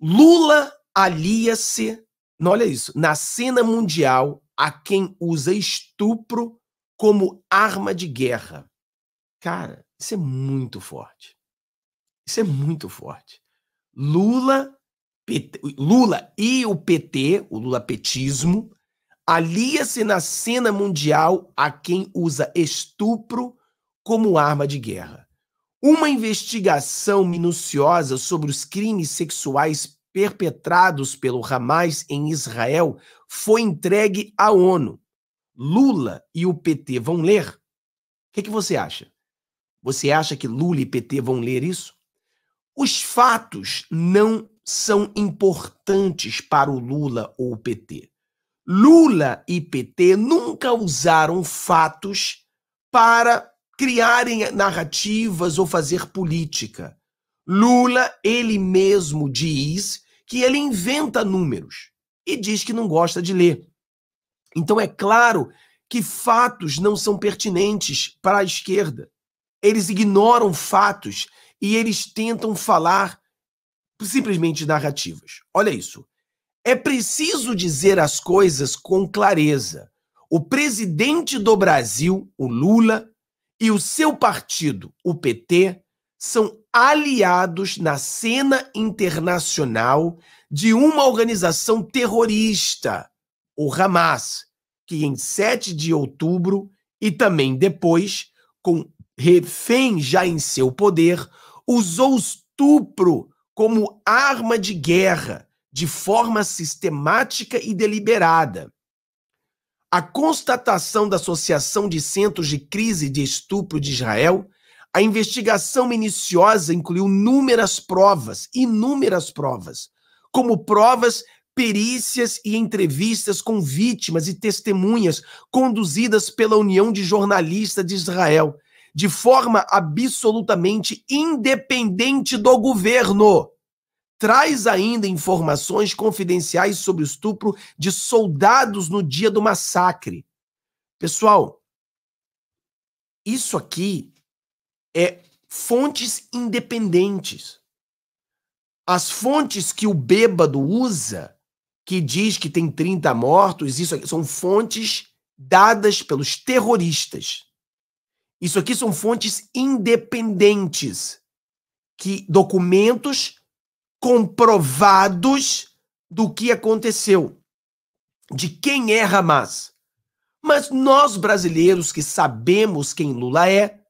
Lula alia-se, olha isso, na cena mundial a quem usa estupro como arma de guerra. Cara, isso é muito forte. Isso é muito forte. Lula, PT, Lula e o PT, o Lula petismo, alia-se na cena mundial a quem usa estupro como arma de guerra. Uma investigação minuciosa sobre os crimes sexuais perpetrados pelo Hamas em Israel foi entregue à ONU. Lula e o PT vão ler? O que, é que você acha? Você acha que Lula e PT vão ler isso? Os fatos não são importantes para o Lula ou o PT. Lula e PT nunca usaram fatos para criarem narrativas ou fazer política. Lula, ele mesmo diz que ele inventa números e diz que não gosta de ler. Então é claro que fatos não são pertinentes para a esquerda. Eles ignoram fatos e eles tentam falar simplesmente narrativas. Olha isso. É preciso dizer as coisas com clareza. O presidente do Brasil, o Lula, e o seu partido, o PT, são aliados na cena internacional de uma organização terrorista, o Hamas, que em 7 de outubro e também depois, com refém já em seu poder, usou estupro como arma de guerra de forma sistemática e deliberada a constatação da Associação de Centros de Crise de Estupro de Israel, a investigação minuciosa incluiu inúmeras provas, inúmeras provas, como provas, perícias e entrevistas com vítimas e testemunhas conduzidas pela União de Jornalistas de Israel, de forma absolutamente independente do governo traz ainda informações confidenciais sobre o estupro de soldados no dia do massacre. Pessoal, isso aqui é fontes independentes. As fontes que o bêbado usa, que diz que tem 30 mortos, isso aqui, são fontes dadas pelos terroristas. Isso aqui são fontes independentes, que documentos comprovados do que aconteceu, de quem é Hamas. Mas nós brasileiros que sabemos quem Lula é,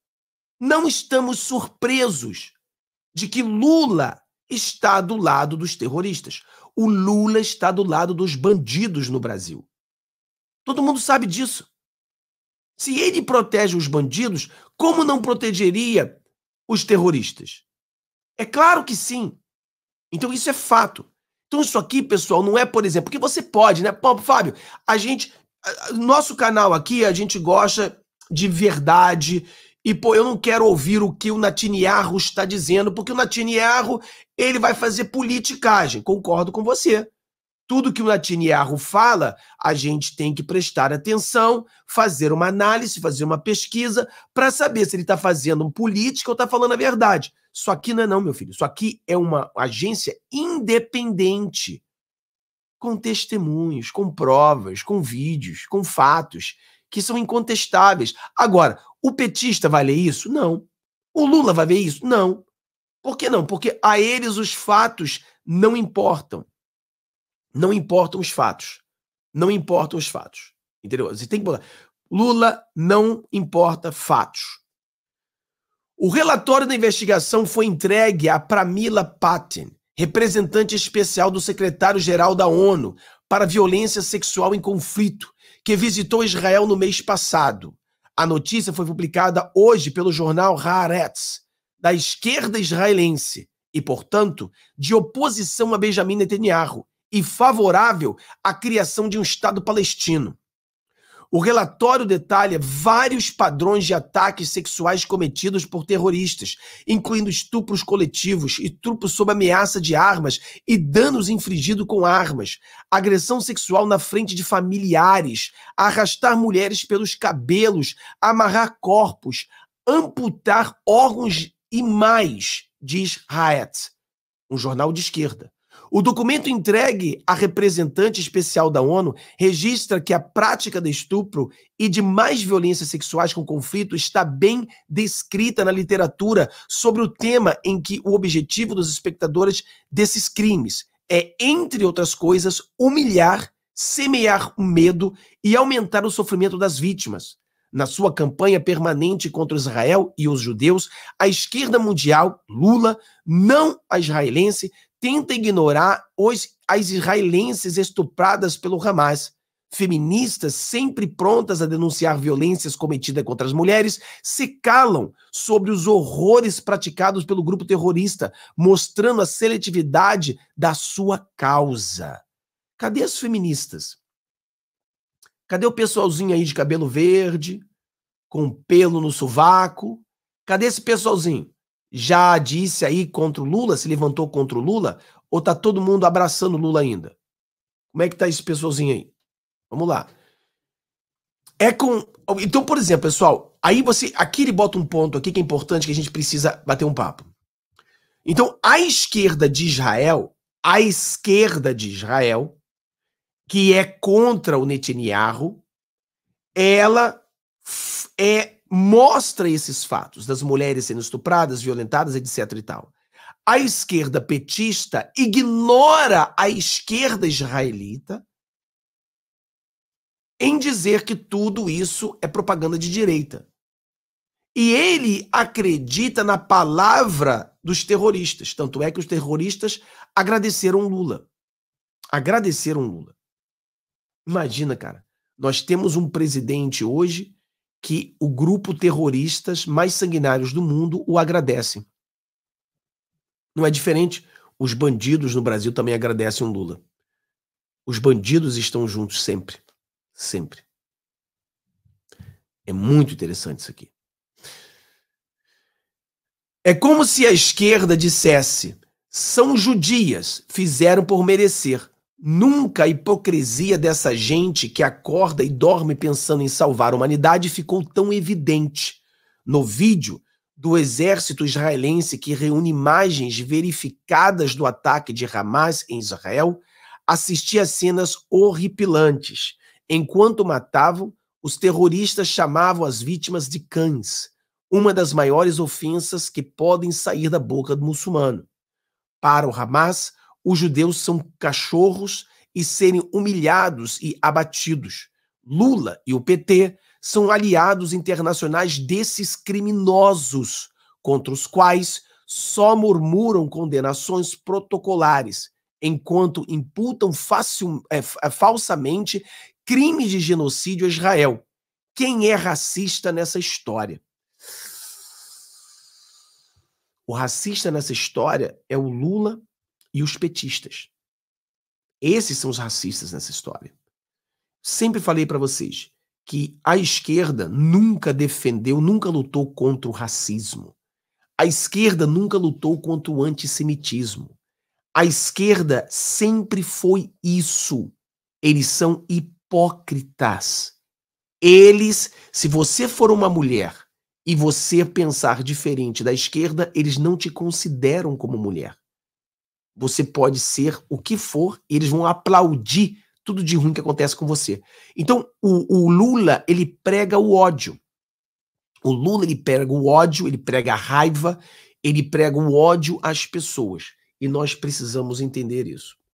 não estamos surpresos de que Lula está do lado dos terroristas. O Lula está do lado dos bandidos no Brasil. Todo mundo sabe disso. Se ele protege os bandidos, como não protegeria os terroristas? É claro que sim. Então isso é fato. Então isso aqui, pessoal, não é, por exemplo, porque você pode, né? Pô, Fábio, a gente, nosso canal aqui, a gente gosta de verdade e, pô, eu não quero ouvir o que o Natiniarro está dizendo, porque o Natiniarro, ele vai fazer politicagem. Concordo com você. Tudo que o Natiniarro fala, a gente tem que prestar atenção, fazer uma análise, fazer uma pesquisa para saber se ele está fazendo política ou está falando a verdade. Isso aqui não é não, meu filho. Isso aqui é uma agência independente, com testemunhos, com provas, com vídeos, com fatos que são incontestáveis. Agora, o petista vai ler isso? Não. O Lula vai ver isso? Não. Por que não? Porque a eles os fatos não importam. Não importam os fatos. Não importam os fatos. Entendeu? Você tem que botar. Lula não importa fatos. O relatório da investigação foi entregue a Pramila Patten, representante especial do secretário-geral da ONU para violência sexual em conflito, que visitou Israel no mês passado. A notícia foi publicada hoje pelo jornal Haaretz, da esquerda israelense, e, portanto, de oposição a Benjamin Netanyahu e favorável à criação de um Estado palestino. O relatório detalha vários padrões de ataques sexuais cometidos por terroristas, incluindo estupros coletivos, e estupros sob ameaça de armas e danos infligidos com armas, agressão sexual na frente de familiares, arrastar mulheres pelos cabelos, amarrar corpos, amputar órgãos e mais, diz Hayat, um jornal de esquerda. O documento entregue à representante especial da ONU registra que a prática de estupro e de mais violências sexuais com conflito está bem descrita na literatura sobre o tema em que o objetivo dos espectadores desses crimes é, entre outras coisas, humilhar, semear o medo e aumentar o sofrimento das vítimas. Na sua campanha permanente contra Israel e os judeus, a esquerda mundial, Lula, não a israelense, tenta ignorar os as israelenses estupradas pelo Hamas. Feministas sempre prontas a denunciar violências cometidas contra as mulheres se calam sobre os horrores praticados pelo grupo terrorista, mostrando a seletividade da sua causa. Cadê as feministas? Cadê o pessoalzinho aí de cabelo verde, com pelo no sovaco? Cadê esse pessoalzinho? já disse aí contra o Lula, se levantou contra o Lula, ou tá todo mundo abraçando o Lula ainda? Como é que tá esse pessoalzinho aí? Vamos lá. É com. Então, por exemplo, pessoal, aí você. Aqui ele bota um ponto aqui que é importante que a gente precisa bater um papo. Então, a esquerda de Israel, a esquerda de Israel, que é contra o Netanyahu, ela é mostra esses fatos das mulheres sendo estupradas, violentadas, etc e tal. A esquerda petista ignora a esquerda israelita em dizer que tudo isso é propaganda de direita. E ele acredita na palavra dos terroristas. Tanto é que os terroristas agradeceram Lula. Agradeceram Lula. Imagina, cara, nós temos um presidente hoje que o grupo terroristas mais sanguinários do mundo o agradecem. Não é diferente. Os bandidos no Brasil também agradecem o Lula. Os bandidos estão juntos sempre. Sempre. É muito interessante isso aqui. É como se a esquerda dissesse: são judias, fizeram por merecer. Nunca a hipocrisia dessa gente que acorda e dorme pensando em salvar a humanidade ficou tão evidente no vídeo do exército israelense que reúne imagens verificadas do ataque de Hamas em Israel, assisti a cenas horripilantes. Enquanto matavam, os terroristas chamavam as vítimas de cães, uma das maiores ofensas que podem sair da boca do muçulmano. Para o Hamas, os judeus são cachorros e serem humilhados e abatidos. Lula e o PT são aliados internacionais desses criminosos, contra os quais só murmuram condenações protocolares, enquanto imputam facil, é, é, falsamente crimes de genocídio a Israel. Quem é racista nessa história? O racista nessa história é o Lula e os petistas. Esses são os racistas nessa história. Sempre falei para vocês que a esquerda nunca defendeu, nunca lutou contra o racismo. A esquerda nunca lutou contra o antissemitismo. A esquerda sempre foi isso. Eles são hipócritas. Eles, se você for uma mulher e você pensar diferente da esquerda, eles não te consideram como mulher. Você pode ser o que for, e eles vão aplaudir tudo de ruim que acontece com você. Então, o, o Lula, ele prega o ódio. O Lula, ele prega o ódio, ele prega a raiva, ele prega o ódio às pessoas. E nós precisamos entender isso.